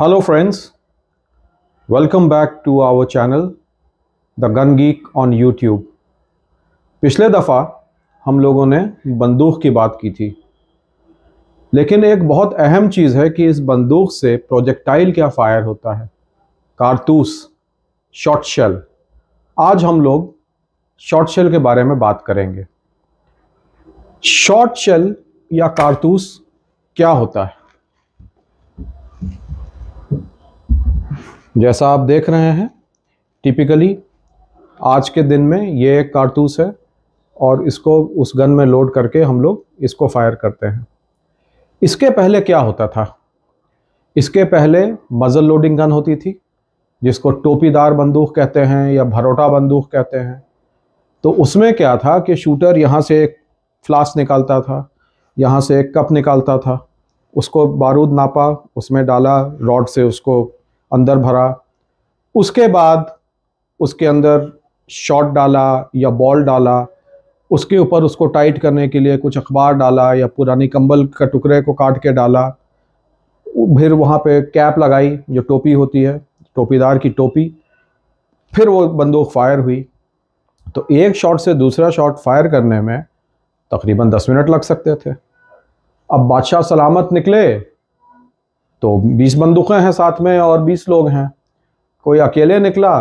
Hello friends welcome back to our channel the gun geek on YouTube पिछले दफ़ा हम लोगों ने बंदूक की बात की थी लेकिन एक बहुत अहम चीज़ है कि इस बंदूक से प्रोजेक्टाइल क्या फायर होता है कारतूस शॉर्ट शेल आज हम लोग शॉर्ट शेल के बारे में बात करेंगे शॉर्ट शेल या कारतूस क्या होता है जैसा आप देख रहे हैं टिपिकली आज के दिन में ये एक कारतूस है और इसको उस गन में लोड करके हम लोग इसको फायर करते हैं इसके पहले क्या होता था इसके पहले मज़ल लोडिंग गन होती थी जिसको टोपीदार बंदूक कहते हैं या भरोटा बंदूक कहते हैं तो उसमें क्या था कि शूटर यहाँ से एक फ्लास्क निकालता था यहाँ से एक कप निकालता था उसको बारूद नापा उसमें डाला रॉड से उसको अंदर भरा उसके बाद उसके अंदर शॉट डाला या बॉल डाला उसके ऊपर उसको टाइट करने के लिए कुछ अखबार डाला या पुरानी कंबल के टुकड़े को काट के डाला फिर वहाँ पे कैप लगाई जो टोपी होती है टोपीदार की टोपी फिर वो बंदूक फायर हुई तो एक शॉट से दूसरा शॉट फायर करने में तकरीबन दस मिनट लग सकते थे अब बादशाह सलामत निकले तो 20 बंदूकें हैं साथ में और 20 लोग हैं कोई अकेले निकला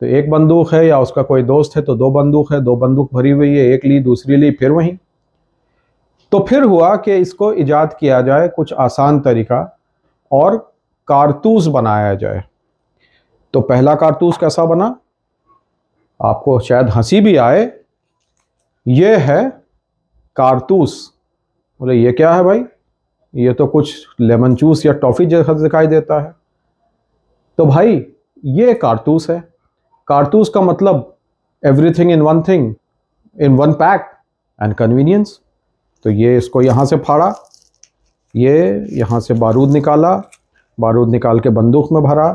तो एक बंदूक है या उसका कोई दोस्त है तो दो बंदूक है दो बंदूक भरी हुई है एक ली दूसरी ली फिर वहीं तो फिर हुआ कि इसको ईजाद किया जाए कुछ आसान तरीका और कारतूस बनाया जाए तो पहला कारतूस कैसा बना आपको शायद हंसी भी आए ये है कारतूस बोले ये क्या है भाई ये तो कुछ लेमन जूस या टॉफ़ी जैसा दिखाई देता है तो भाई ये कारतूस है कारतूस का मतलब everything in one thing in one pack and convenience तो ये इसको यहाँ से फाड़ा ये यहाँ से बारूद निकाला बारूद निकाल के बंदूक में भरा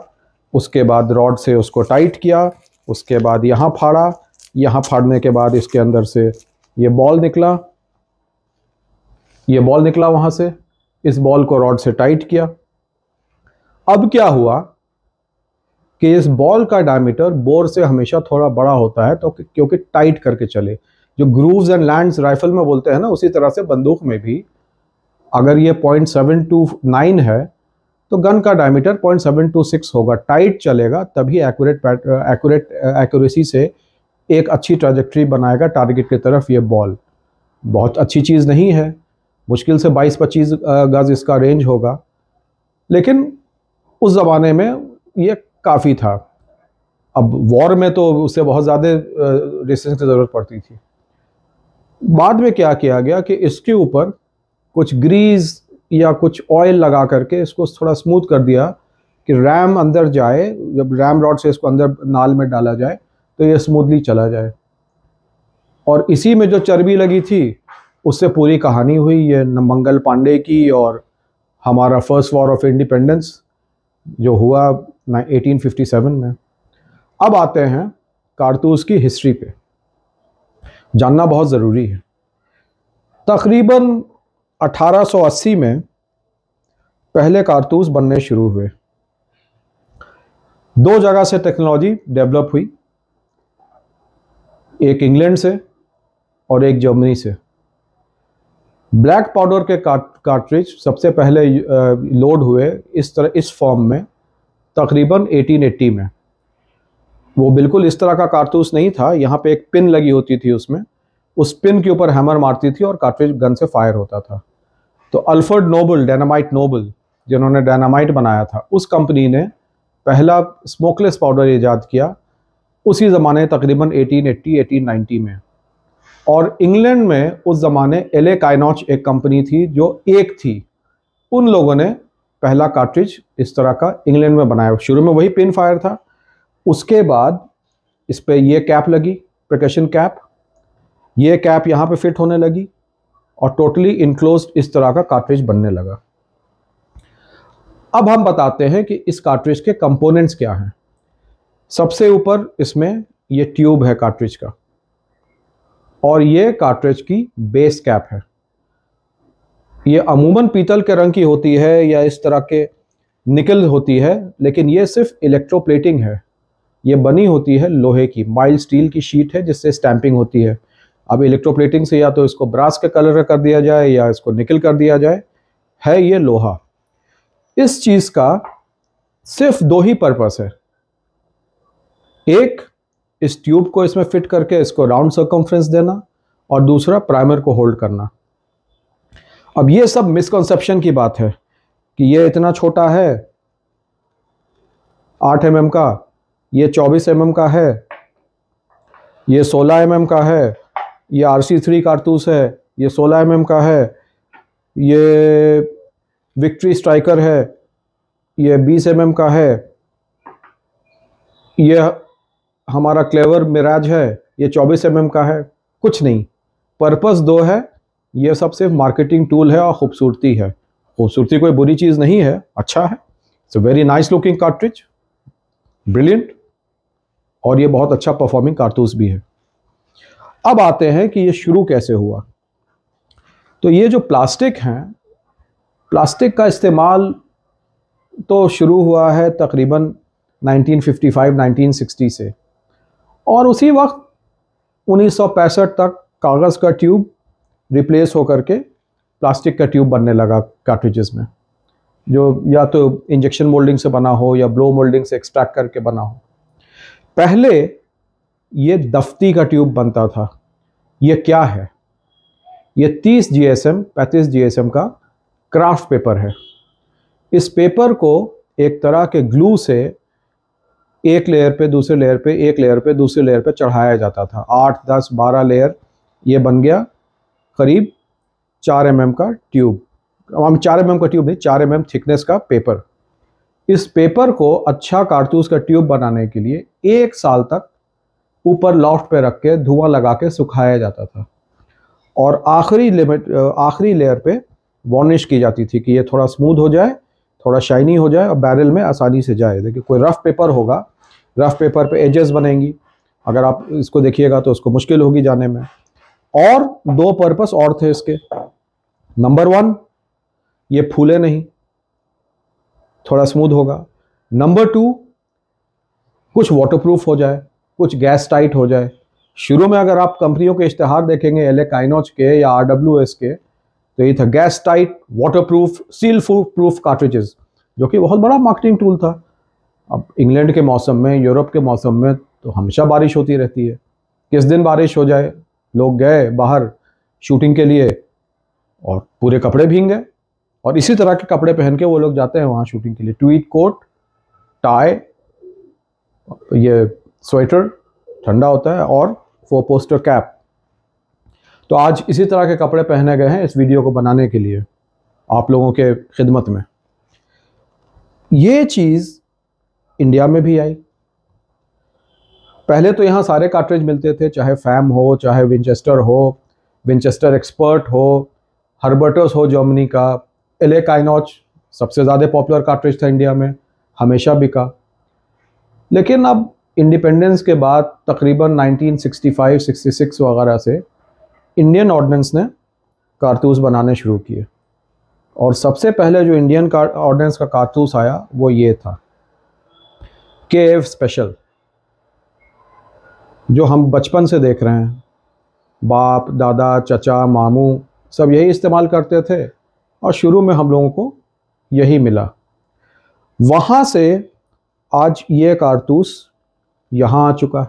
उसके बाद रॉड से उसको टाइट किया उसके बाद यहाँ फाड़ा यहाँ फाड़ने के बाद इसके अंदर से ये बॉल निकला ये बॉल निकला वहाँ से इस बॉल को रॉड से टाइट किया अब क्या हुआ कि इस बॉल का डायमीटर बोर से हमेशा थोड़ा बड़ा होता है तो क्योंकि टाइट करके चले जो ग्रूव्स एंड लैंड्स राइफल में बोलते हैं ना उसी तरह से बंदूक में भी अगर ये पॉइंट सेवन टू नाइन है तो गन का diameter point seven two six होगा टाइट चलेगा तभी एक्यूरेट एक्यूरेट एक्यूरेसी से एक अच्छी ट्राजेक्ट्री बनाएगा टारगेट की तरफ ये बॉल बहुत अच्छी चीज़ नहीं है मुश्किल से 22-25 गज़ इसका रेंज होगा लेकिन उस ज़माने में ये काफ़ी था अब वॉर में तो उससे बहुत ज़्यादा डिस्टेंस की ज़रूरत पड़ती थी बाद में क्या किया गया कि इसके ऊपर कुछ ग्रीस या कुछ ऑयल लगा करके इसको थोड़ा स्मूथ कर दिया कि रैम अंदर जाए जब रैम रॉड से इसको अंदर नाल में डाला जाए तो ये स्मूथली चला जाए और इसी में जो चर्बी लगी थी उससे पूरी कहानी हुई ये मंगल पांडे की और हमारा फर्स्ट वॉर ऑफ इंडिपेंडेंस जो हुआ 1857 में अब आते हैं कारतूस की हिस्ट्री पे जानना बहुत ज़रूरी है तकरीबन 1880 में पहले कारतूस बनने शुरू हुए दो जगह से टेक्नोलॉजी डेवलप हुई एक इंग्लैंड से और एक जर्मनी से ब्लैक पाउडर के कार्ट्रिज सबसे पहले लोड हुए इस तरह इस फॉर्म में तकरीबन 1880 में वो बिल्कुल इस तरह का कारतूस नहीं था यहाँ पे एक पिन लगी होती थी उसमें उस पिन के ऊपर हैमर मारती थी और कार्ट्रिज गन से फायर होता था तो अल्फर्ड नोबल डेनामाइट नोबल जिन्होंने डायनामाइट बनाया था उस कंपनी ने पहला स्मोकलेस पाउडर ईजाद किया उसी ज़माने तकरीबन 1880 1890 में और इंग्लैंड में उस ज़माने एले ए एक कंपनी थी जो एक थी उन लोगों ने पहला कार्ट्रिज इस तरह का इंग्लैंड में बनाया शुरू में वही पिन फायर था उसके बाद इस पर यह कैप लगी प्रकेशन कैप ये कैप यहाँ पे फिट होने लगी और टोटली इनक्लोज इस तरह का कार्ट्रिज बनने लगा अब हम बताते हैं कि इस कार्ट्रिज के कंपोनेंट्स क्या हैं सबसे ऊपर इसमें ये ट्यूब है कार्ट्रिज का और ये कार्ट्रेज की बेस कैप है ये अमूमन पीतल के रंग की होती है या इस तरह के निकल होती है लेकिन ये सिर्फ इलेक्ट्रोप्लेटिंग है ये बनी होती है लोहे की माइल्ड स्टील की शीट है जिससे स्टैंपिंग होती है अब इलेक्ट्रोप्लेटिंग से या तो इसको ब्रास के कलर कर दिया जाए या इसको निकल कर दिया जाए है ये लोहा इस चीज़ का सिर्फ दो ही पर्पस है एक इस ट्यूब को इसमें फिट करके इसको राउंड सर्कम्फ्रेंस देना और दूसरा प्राइमर को होल्ड करना अब ये सब मिसकंसेप्शन की बात है कि ये इतना छोटा है आठ एम mm का ये चौबीस एम mm का है ये सोलह एम mm का है ये आर सी थ्री कारतूस है ये सोलह एम mm का है ये विक्ट्री स्ट्राइकर है ये बीस एम mm का है ये हमारा क्लेवर मिराज है ये चौबीस एम का है कुछ नहीं पर्पस दो है ये सब सिर्फ मार्केटिंग टूल है और खूबसूरती है खूबसूरती कोई बुरी चीज़ नहीं है अच्छा है it's a very nice looking cartridge brilliant और ये बहुत अच्छा परफॉर्मिंग कारतूस भी है अब आते हैं कि ये शुरू कैसे हुआ तो ये जो प्लास्टिक हैं प्लास्टिक का इस्तेमाल तो शुरू हुआ है तकरीबन 1955-1960 से और उसी वक्त उन्नीस तक कागज़ का ट्यूब रिप्लेस होकर के प्लास्टिक का ट्यूब बनने लगा कार्ट्रिजेस में जो या तो इंजेक्शन मोल्डिंग से बना हो या ब्लो मोल्डिंग से एक्सट्रैक्ट करके बना हो पहले ये दफ्ती का ट्यूब बनता था ये क्या है ये 30 जीएसएम 35 जीएसएम का क्राफ्ट पेपर है इस पेपर को एक तरह के ग्लू से एक लेयर पे दूसरे लेयर पे एक लेयर पे दूसरे लेयर पे चढ़ाया जाता था आठ दस बारह लेयर ये बन गया करीब चार एम mm का ट्यूब हम चार एम mm का ट्यूब नहीं चार एम mm थिकनेस का पेपर इस पेपर को अच्छा कारतूस का ट्यूब बनाने के लिए एक साल तक ऊपर लॉफ्ट पे रख के धुआं लगा के सुखाया जाता था और आखिरी लिमिट आखिरी लेयर पे वॉर्निश की जाती थी कि ये थोड़ा स्मूथ हो जाए थोड़ा शाइनी हो जाए और बैरल में आसानी से जाए देखिए कोई रफ़ पेपर होगा रफ़ पेपर पे एजेस बनेंगी अगर आप इसको देखिएगा तो उसको मुश्किल होगी जाने में और दो पर्पस और थे इसके नंबर वन ये फूले नहीं थोड़ा स्मूथ होगा नंबर टू कुछ वाटरप्रूफ हो जाए कुछ गैस टाइट हो जाए शुरू में अगर आप कंपनियों के इश्तहार देखेंगे एल ए के या आर डब्ल्यू एस के तो ये था gas tight waterproof seal proof cartridges जो कि बहुत बड़ा मार्केटिंग टूल था अब इंग्लैंड के मौसम में यूरोप के मौसम में तो हमेशा बारिश होती रहती है किस दिन बारिश हो जाए लोग गए बाहर शूटिंग के लिए और पूरे कपड़े भींग गए और इसी तरह के कपड़े पहन के वो लोग जाते हैं वहाँ शूटिंग के लिए ट्वीट कोट टाई ये स्वेटर ठंडा होता है और फोर पोस्टर कैप तो आज इसी तरह के कपड़े पहने गए हैं इस वीडियो को बनाने के लिए आप लोगों के खिदमत में ये चीज़ इंडिया में भी आई पहले तो यहाँ सारे कार्ट्रिज मिलते थे चाहे फैम हो चाहे विंचेस्टर हो विंचेस्टर एक्सपर्ट हो हर्बर्टस हो जर्मनी का एले काइनॉच सबसे ज़्यादा पॉपुलर कार्ट्रिज था इंडिया में हमेशा बिका लेकिन अब इंडिपेंडेंस के बाद तकरीबन 1965-66 वगैरह से इंडियन ऑर्डिनेंस ने कारतूस बनाने शुरू किए और सबसे पहले जो इंडियन ऑर्डिनेंस का कारतूस आया वो ये था के एफ स्पेशल जो हम बचपन से देख रहे हैं बाप दादा चचा मामू सब यही इस्तेमाल करते थे और शुरू में हम लोगों को यही मिला वहाँ से आज ये कारतूस यहाँ आ चुका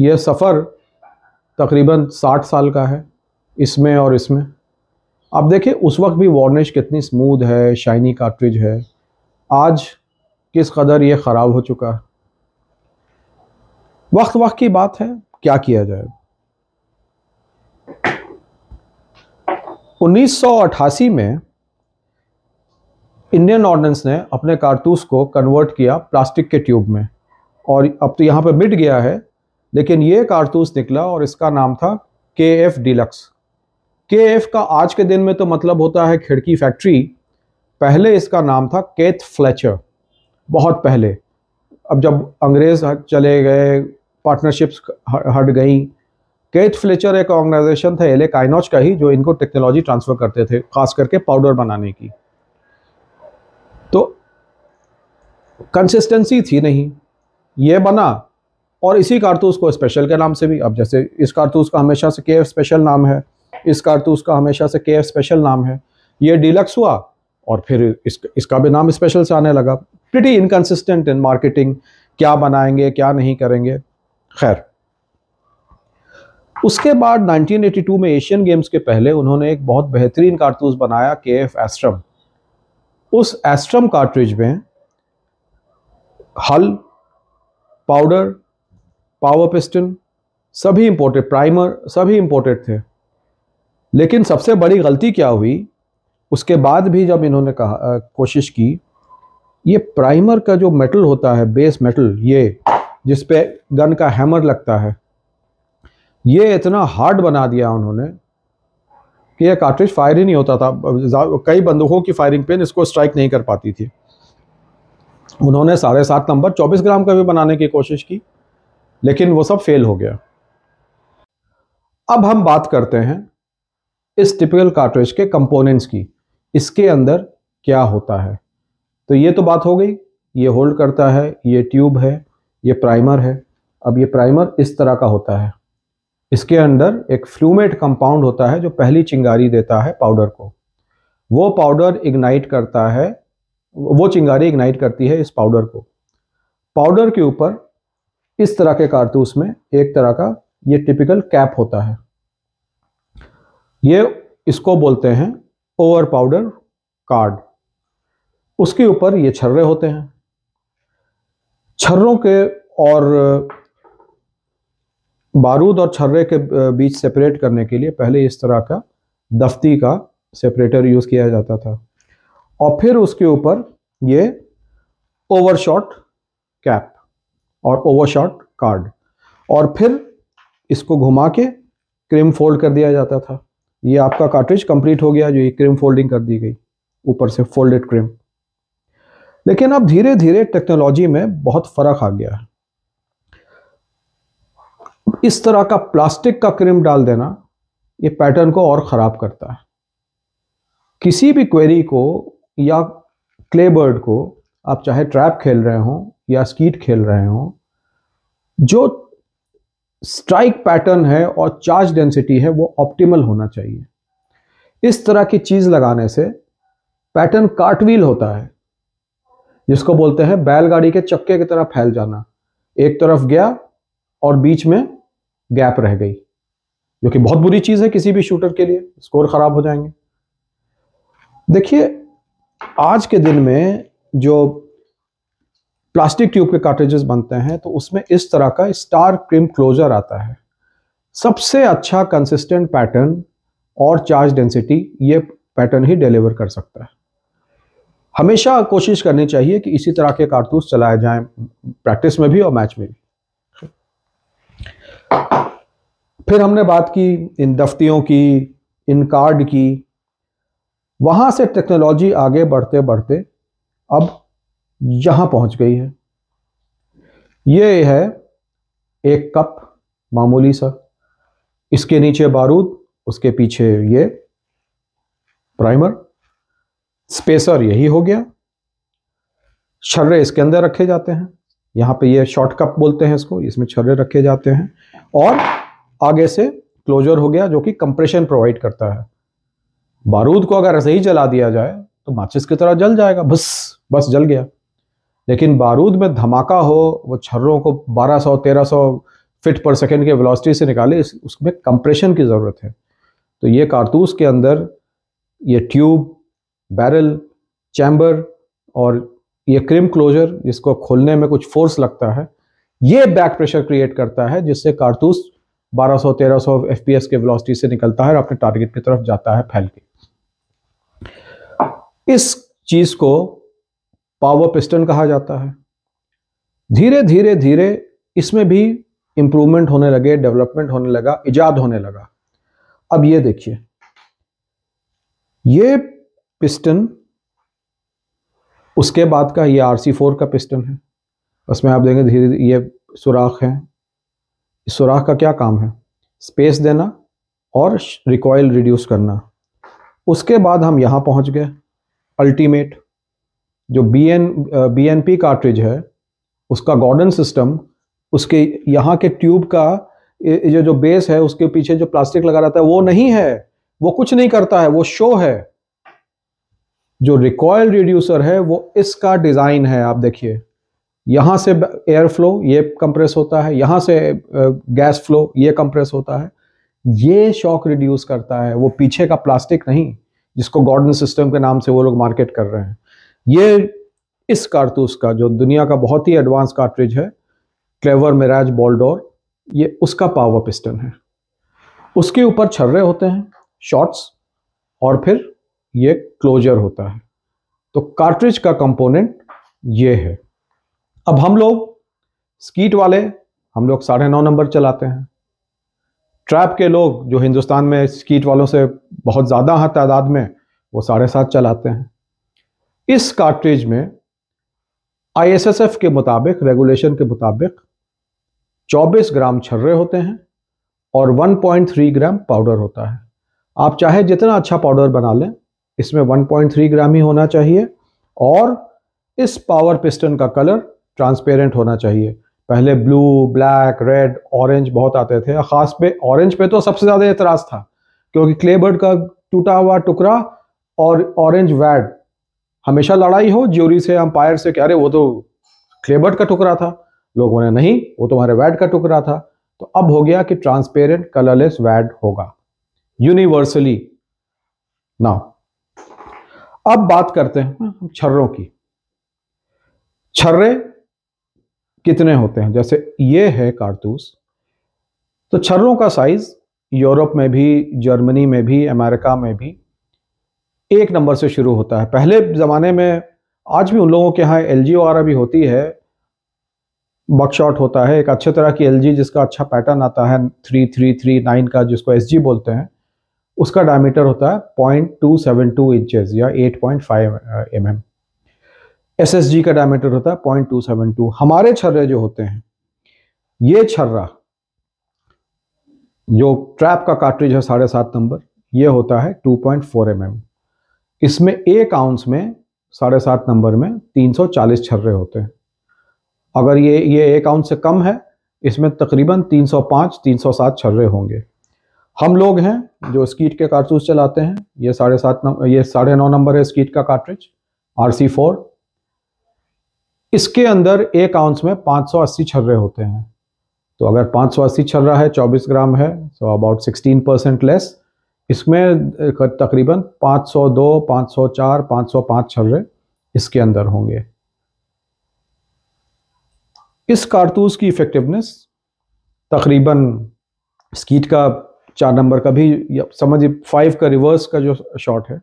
यह सफ़र तकरीबन साठ साल का है इसमें और इसमें आप देखिए उस वक्त भी वार्निश कितनी स्मूद है शाइनी कार्ट्रिज है आज किस कदर ये ख़राब हो चुका है वक्त वक्त की बात है क्या किया जाए 1988 में इंडियन ऑर्डिनेंस ने अपने कारतूस को कन्वर्ट किया प्लास्टिक के ट्यूब में और अब तो यहाँ पे मिट गया है लेकिन ये कारतूस निकला और इसका नाम था के एफ डिलक्स के एफ का आज के दिन में तो मतलब होता है खिड़की फैक्ट्री पहले इसका नाम था केथ फ्लेचर बहुत पहले अब जब अंग्रेज़ चले गए पार्टनरशिप्स हट गई केथ फ्लेचर एक ऑर्गेनाइजेशन था एले काइनोच का ही जो इनको टेक्नोलॉजी ट्रांसफ़र करते थे खास करके पाउडर बनाने की तो कंसिस्टेंसी थी नहीं ये बना और इसी कारतूस को स्पेशल के नाम से भी अब जैसे इस कारतूस का हमेशा से के स्पेशल नाम है इस कारतूस का हमेशा से के स्पेशल नाम है ये डिलक्स हुआ और फिर इस, इसका भी नाम स्पेशल से आने लगा प्रिटी इनकन्सिस्टेंट इन मार्केटिंग क्या बनाएंगे क्या नहीं करेंगे खैर उसके बाद 1982 में एशियन गेम्स के पहले उन्होंने एक बहुत बेहतरीन कारतूस बनाया के एफ एस्ट्रम उस एस्ट्रम कार्ट्रिज में हल पाउडर पावर पिस्टन सभी इम्पोर्टेड प्राइमर सभी इम्पोर्टेड थे लेकिन सबसे बड़ी गलती क्या हुई उसके बाद भी जब इन्होंने कहा आ, कोशिश की ये प्राइमर का जो मेटल होता है बेस मेटल ये जिस पे गन का हैमर लगता है ये इतना हार्ड बना दिया उन्होंने कि यह कार्ट्रिज फायर ही नहीं होता था कई बंदूकों की फायरिंग पेन इसको स्ट्राइक नहीं कर पाती थी उन्होंने साढ़े सात नंबर चौबीस ग्राम का भी बनाने की कोशिश की लेकिन वो सब फेल हो गया अब हम बात करते हैं इस टिपिकल कार्ट्रेज के कंपोनेंट्स की इसके अंदर क्या होता है तो ये तो बात हो गई ये होल्ड करता है ये ट्यूब है ये प्राइमर है अब ये प्राइमर इस तरह का होता है इसके अंदर एक फ्लूमेट कंपाउंड होता है जो पहली चिंगारी देता है पाउडर को वो पाउडर इग्नाइट करता है वो चिंगारी इग्नाइट करती है इस पाउडर को पाउडर के ऊपर इस तरह के कारतूस में एक तरह का ये टिपिकल कैप होता है ये इसको बोलते हैं ओवर पाउडर कार्ड उसके ऊपर ये छर्रे होते हैं छर्रों के और बारूद और छर्रे के बीच सेपरेट करने के लिए पहले इस तरह का दफ्ती का सेपरेटर यूज़ किया जाता था और फिर उसके ऊपर ये ओवरशॉट कैप और ओवरशॉट कार्ड और फिर इसको घुमा के क्रिम फोल्ड कर दिया जाता था ये आपका कार्ट्रिज कंप्लीट हो गया जो ये क्रिम फोल्डिंग कर दी गई ऊपर से फोल्डेड क्रिम लेकिन अब धीरे धीरे टेक्नोलॉजी में बहुत फ़र्क आ गया है इस तरह का प्लास्टिक का क्रिम डाल देना ये पैटर्न को और ख़राब करता है किसी भी क्वेरी को या क्लेबर्ड को आप चाहे ट्रैप खेल रहे हों या स्कीट खेल रहे हों जो स्ट्राइक पैटर्न है और चार्ज डेंसिटी है वो ऑप्टिमल होना चाहिए इस तरह की चीज़ लगाने से पैटर्न कार्टवील होता है जिसको बोलते हैं बैलगाड़ी के चक्के की तरह फैल जाना एक तरफ गया और बीच में गैप रह गई जो कि बहुत बुरी चीज़ है किसी भी शूटर के लिए स्कोर ख़राब हो जाएंगे देखिए आज के दिन में जो प्लास्टिक ट्यूब के कार्टेजेस बनते हैं तो उसमें इस तरह का स्टार क्रिम क्लोजर आता है सबसे अच्छा कंसिस्टेंट पैटर्न और चार्ज डेंसिटी ये पैटर्न ही डिलीवर कर सकता है हमेशा कोशिश करनी चाहिए कि इसी तरह के कारतूस चलाए जाएं प्रैक्टिस में भी और मैच में भी फिर हमने बात की इन दफ्तियों की इन कार्ड की वहां से टेक्नोलॉजी आगे बढ़ते बढ़ते अब यहां पहुंच गई है ये है एक कप मामूली सा इसके नीचे बारूद उसके पीछे ये प्राइमर स्पेसर यही हो गया छर्रे इसके अंदर रखे जाते हैं यहां पे ये शॉर्ट कप बोलते हैं इसको इसमें छर्रे रखे जाते हैं और आगे से क्लोजर हो गया जो कि कंप्रेशन प्रोवाइड करता है बारूद को अगर ऐसे ही जला दिया जाए तो माचिस की तरह जल जाएगा बस बस जल गया लेकिन बारूद में धमाका हो वो छर्रों को 1200 1300 फिट पर सेकेंड के वेलोसिटी से निकाले उसमें कंप्रेशन की ज़रूरत है तो ये कारतूस के अंदर ये ट्यूब बैरल चैम्बर और ये क्रिम क्लोजर जिसको खोलने में कुछ फोर्स लगता है ये बैक प्रेशर क्रिएट करता है जिससे कारतूस 1200 1300 एफपीएस के वेलोसिटी से निकलता है और अपने टारगेट की तरफ जाता है फैल के इस चीज को पावर पिस्टन कहा जाता है धीरे धीरे धीरे इसमें भी इम्प्रूवमेंट होने लगे डेवलपमेंट होने लगा इजाद होने लगा अब ये देखिए ये पिस्टन उसके बाद का ये आर सी फोर का पिस्टन है उसमें आप देखें धीरे धीरे ये सुराख है इस सुराख का क्या काम है स्पेस देना और रिकॉयल रिड्यूस करना उसके बाद हम यहाँ पहुँच गए अल्टीमेट जो B N B N P cartridge है उसका गॉर्डन सिस्टम उसके यहाँ के ट्यूब का ये जो बेस है उसके पीछे जो प्लास्टिक लगा रहता है वो नहीं है वो कुछ नहीं करता है वो शो है जो रिकॉयल रिड्यूसर है वो इसका डिज़ाइन है आप देखिए यहां से एयर फ्लो ये कंप्रेस होता है यहां से गैस फ्लो ये कंप्रेस होता है ये शॉक रिड्यूस करता है वो पीछे का प्लास्टिक नहीं जिसको गॉर्डन सिस्टम के नाम से वो लोग मार्केट कर रहे हैं ये इस कारतूस का जो दुनिया का बहुत ही एडवांस कार्ट्रिज है क्लेवर मिराज बॉलडोर ये उसका पावर पिस्टन है उसके ऊपर छर्रे होते हैं शॉट्स और फिर ये क्लोजर होता है तो कार्ट्रिज का कंपोनेंट ये है अब हम लोग स्कीट वाले हम लोग साढ़े नौ नंबर चलाते हैं ट्रैप के लोग जो हिंदुस्तान में स्कीट वालों से बहुत ज़्यादा हैं तादाद में वो साढ़े सात चलाते हैं इस कार्ट्रिज में आईएसएसएफ के मुताबिक रेगुलेशन के मुताबिक 24 ग्राम छर्रे होते हैं और 1.3 ग्राम पाउडर होता है आप चाहे जितना अच्छा पाउडर बना लें इसमें 1.3 ग्राम ही होना चाहिए और इस पावर पिस्टन का कलर ट्रांसपेरेंट होना चाहिए पहले ब्लू ब्लैक रेड ऑरेंज बहुत आते थे ख़ास पे ऑरेंज पे तो सबसे ज़्यादा एतराज़ था क्योंकि क्लेबर्ड का टूटा हुआ टुकड़ा और ऑरेंज वैड हमेशा लड़ाई हो ज्यूरी से अंपायर से कि अरे वो तो क्लेबर्ट का टुकड़ा था लोग बोले नहीं वो तुम्हारे वैड का टुकड़ा था तो अब हो गया कि ट्रांसपेरेंट कलरलेस वैड होगा यूनिवर्सली ना अब बात करते हैं हम्म। छर्रों की छर्रे कितने होते हैं जैसे ये है कारतूस तो छर्रों का साइज यूरोप में भी जर्मनी में भी अमेरिका में भी एक नंबर से शुरू होता है पहले ज़माने में आज भी उन लोगों के यहाँ एल जी वगैरह भी होती है बकशॉट होता है एक अच्छे तरह की एल जिसका अच्छा पैटर्न आता है थ्री थ्री थ्री नाइन का जिसको एस जी बोलते हैं उसका डायमीटर होता है point two seven two inches या eight point five M M S S G का डायमीटर होता है पॉइंट टू सेवन टू हमारे छर्रे जो होते हैं ये छर्रा जो ट्रैप का कार्ट्रिज है साढ़े सात नंबर ये होता है two point four M M इसमें एक आउंस में साढ़े सात नंबर में 340 छर्रे होते हैं अगर ये ये एक आउंस से कम है इसमें तकरीबन 305 307 छर्रे होंगे हम लोग हैं जो स्कीट के कारतूस चलाते हैं ये साढ़े सात नंबर ये साढ़े नौ नंबर है स्कीट का कार्ट्रिज आर सी फोर इसके अंदर एक आउंस में 580 छर्रे होते हैं तो अगर 580 छर्रा है 24 ग्राम है सो अबाउट 16 परसेंट लेस इसमें तकरीबन 502, 504, 505 छर्रे इसके अंदर होंगे इस कारतूस की इफ़ेक्टिवनेस तकरीबन स्कीट का चार नंबर का भी समझिए फाइव का रिवर्स का जो शॉट है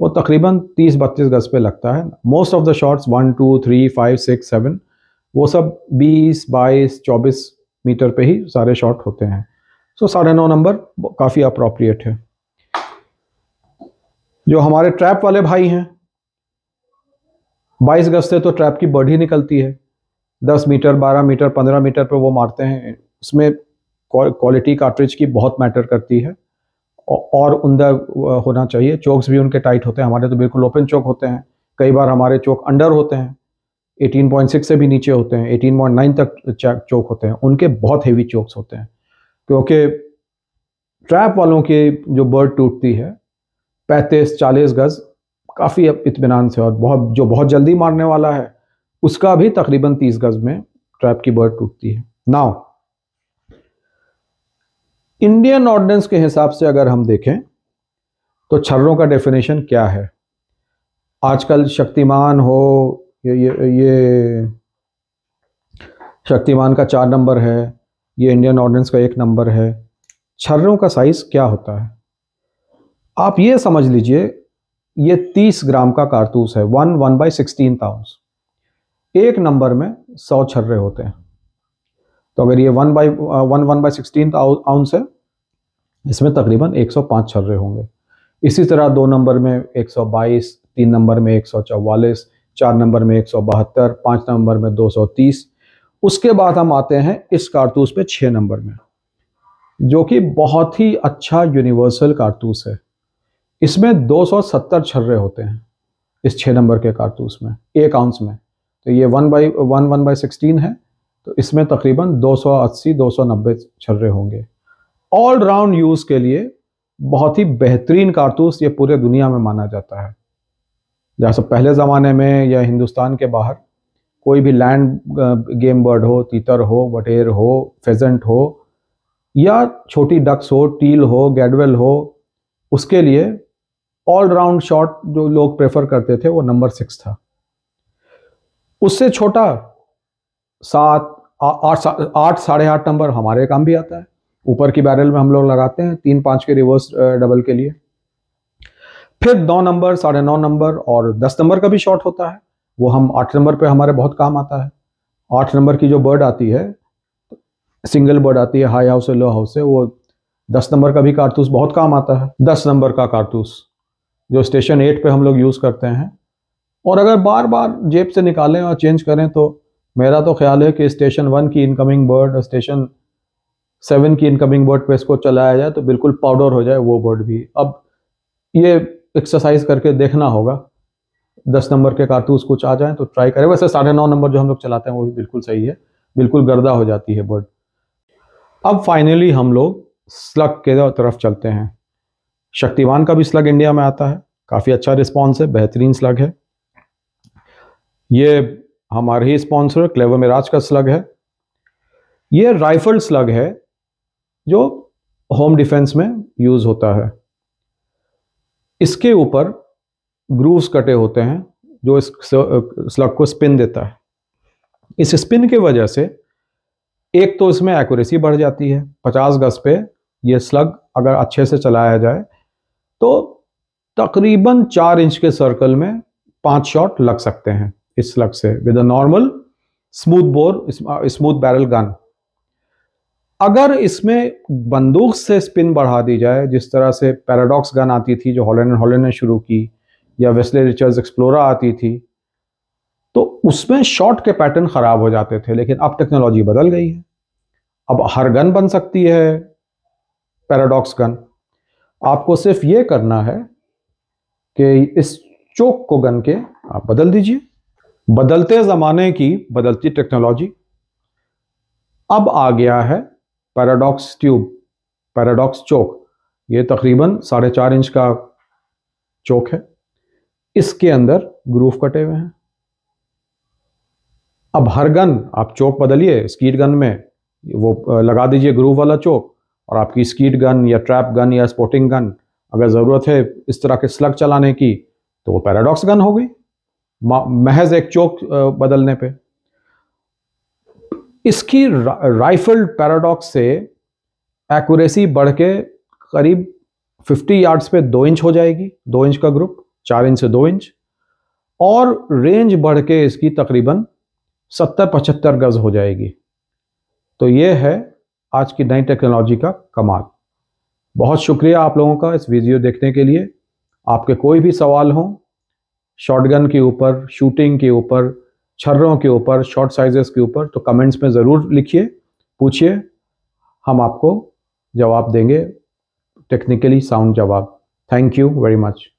वो तकरीबन तीस बत्तीस गज पे लगता है most of the shots one two three five six seven वो सब बीस बाईस चौबीस मीटर पे ही सारे शॉट होते हैं सो साढ़े नौ नंबर काफ़ी अप्रोप्रिएट है जो हमारे ट्रैप वाले भाई हैं 22 गज से तो ट्रैप की बर्ड ही निकलती है 10 मीटर 12 मीटर 15 मीटर पर वो मारते हैं उसमें क्वालिटी कार्ट्रिज की बहुत मैटर करती है और उमदा होना चाहिए चौक्स भी उनके टाइट होते हैं हमारे तो बिल्कुल ओपन चौक होते हैं कई बार हमारे चौक अंडर होते हैं 18.6 से भी नीचे होते हैं 18.9 तक चौक होते हैं उनके बहुत हेवी चौक्स होते हैं क्योंकि ट्रैप वालों की जो बर्ड टूटती है पैंतीस चालीस गज़ काफ़ी अब इतमान से और बहुत जो बहुत जल्दी मारने वाला है उसका भी तकरीबन तीस गज़ में ट्रैप की बर्ड टूटती है नाव इंडियन ऑर्डिनेंस के हिसाब से अगर हम देखें तो छर्रों का डेफिनेशन क्या है आजकल शक्तिमान हो ये ये ये शक्तिमान का चार नंबर है ये इंडियन ऑर्डिनेंस का एक नंबर है छर्रों का साइज़ क्या होता है आप ये समझ लीजिए ये 30 ग्राम का कारतूस है one one by sixteen ounce एक नंबर में सौ छर्रे होते हैं तो अगर ये one by one one by sixteen ounce है इसमें तकरीबन 105 छर्रे होंगे इसी तरह दो नंबर में 122, तीन नंबर में 144, चार नंबर में 172, पाँच नंबर में 230। उसके बाद हम आते हैं इस कारतूस पे छः नंबर में जो कि बहुत ही अच्छा यूनिवर्सल कारतूस है इसमें 270 छर्रे होते हैं इस छः नंबर के कारतूस में एक आउंस में तो ये one by one one by sixteen है तो इसमें तकरीबन 280 290 छर्रे होंगे ऑल राउंड यूज़ के लिए बहुत ही बेहतरीन कारतूस ये पूरे दुनिया में माना जाता है जैसे पहले ज़माने में या हिंदुस्तान के बाहर कोई भी लैंड गेम बर्ड हो तीतर हो बटेर हो फेजेंट हो या छोटी डक्स हो टील हो गैडवेल हो उसके लिए ऑलराउंड शॉट जो लोग प्रेफर करते थे वो नंबर सिक्स था उससे छोटा सात आठ साढ़े आठ नंबर हमारे काम भी आता है ऊपर की बैरल में हम लोग लगाते हैं तीन पाँच के रिवर्स डबल के लिए फिर नौ नंबर साढ़े नौ नंबर और दस नंबर का भी शॉट होता है वो हम आठ नंबर पे हमारे बहुत काम आता है आठ नंबर की जो बर्ड आती है सिंगल बर्ड आती है हाई हाउस से लो हाउस से वो दस नंबर का भी कारतूस बहुत काम आता है दस नंबर का कारतूस जो स्टेशन एट पे हम लोग यूज़ करते हैं और अगर बार बार जेब से निकालें और चेंज करें तो मेरा तो ख्याल है कि स्टेशन वन की इनकमिंग बर्ड और स्टेशन सेवन की इनकमिंग बर्ड पे इसको चलाया जाए तो बिल्कुल पाउडर हो जाए वो बर्ड भी अब ये एक्सरसाइज करके देखना होगा दस नंबर के कारतूस कुछ आ जाएँ तो ट्राई करें वैसे साढ़े नौ नंबर जो हम लोग चलाते हैं वो भी बिल्कुल सही है बिल्कुल गर्दा हो जाती है बर्ड अब फाइनली हम लोग स्लग के तरफ चलते हैं शक्तिवान का भी स्लग इंडिया में आता है काफ़ी अच्छा रिस्पॉन्स है बेहतरीन स्लग है ये हमारे ही स्पॉन्सर क्लेवर मिराज का स्लग है ये राइफल स्लग है जो होम डिफेंस में यूज़ होता है इसके ऊपर ग्रूव्स कटे होते हैं जो इस स्लग को स्पिन देता है इस स्पिन के वजह से एक तो इसमें एक्यूरेसी बढ़ जाती है 50 गज पे ये स्लग अगर अच्छे से चलाया जाए तो तकरीबन चार इंच के सर्कल में पांच शॉट लग सकते हैं इस लग से with a normal smooth bore smooth barrel gun अगर इसमें बंदूक से स्पिन बढ़ा दी जाए जिस तरह से पैराडॉक्स गन आती थी जो हॉलैंड एंड हॉलैंड ने शुरू की या वेस्ले रिचर्स एक्सप्लोरा आती थी तो उसमें शॉट के पैटर्न ख़राब हो जाते थे लेकिन अब टेक्नोलॉजी बदल गई है अब हर गन बन सकती है पैराडॉक्स गन आपको सिर्फ ये करना है कि इस चौक को गन के आप बदल दीजिए बदलते ज़माने की बदलती टेक्नोलॉजी अब आ गया है पैराडॉक्स ट्यूब पैराडॉक्स चौक ये तकरीबन साढ़े चार इंच का चौक है इसके अंदर ग्रूफ कटे हुए हैं अब हर गन आप चौक बदलिए स्कीट गन में वो लगा दीजिए ग्रूफ वाला चौक और आपकी स्कीट गन या ट्रैप गन या स्पोर्टिंग गन अगर ज़रूरत है इस तरह के स्लग चलाने की तो वो पैराडॉक्स गन हो गई महज एक चौक बदलने पे इसकी रा, राइफल्ड पैराडॉक्स से एक्यूरेसी बढ़ के करीब 50 यार्ड्स पे दो इंच हो जाएगी दो इंच का ग्रुप चार इंच से दो इंच और रेंज बढ़ के इसकी तकरीबन सत्तर पचहत्तर गज हो जाएगी तो ये है आज की नई टेक्नोलॉजी का कमाल बहुत शुक्रिया आप लोगों का इस वीडियो देखने के लिए आपके कोई भी सवाल हों शॉटगन के ऊपर शूटिंग के ऊपर छर्रों के ऊपर शॉर्ट साइजेस के ऊपर तो कमेंट्स में ज़रूर लिखिए पूछिए हम आपको जवाब देंगे टेक्निकली साउंड जवाब थैंक यू वेरी मच